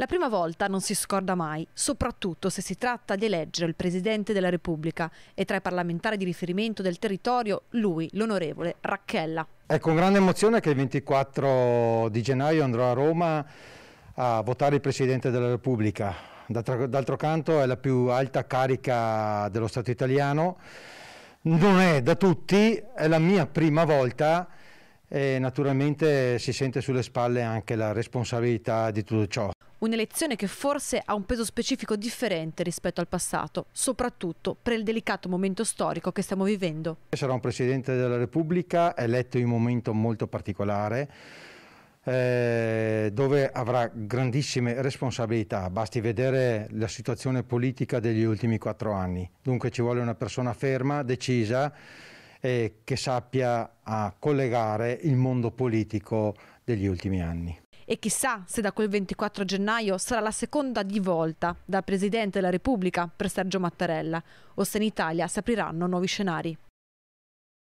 La prima volta non si scorda mai, soprattutto se si tratta di eleggere il Presidente della Repubblica e tra i parlamentari di riferimento del territorio lui, l'onorevole Racchella. È con grande emozione che il 24 di gennaio andrò a Roma a votare il Presidente della Repubblica. D'altro canto è la più alta carica dello Stato italiano, non è da tutti, è la mia prima volta e naturalmente si sente sulle spalle anche la responsabilità di tutto ciò. Un'elezione che forse ha un peso specifico differente rispetto al passato, soprattutto per il delicato momento storico che stiamo vivendo. Sarà un Presidente della Repubblica eletto in un momento molto particolare, eh, dove avrà grandissime responsabilità. Basti vedere la situazione politica degli ultimi quattro anni. Dunque ci vuole una persona ferma, decisa, e che sappia collegare il mondo politico degli ultimi anni e chissà se da quel 24 gennaio sarà la seconda di volta dal Presidente della Repubblica per Sergio Mattarella o se in Italia si apriranno nuovi scenari.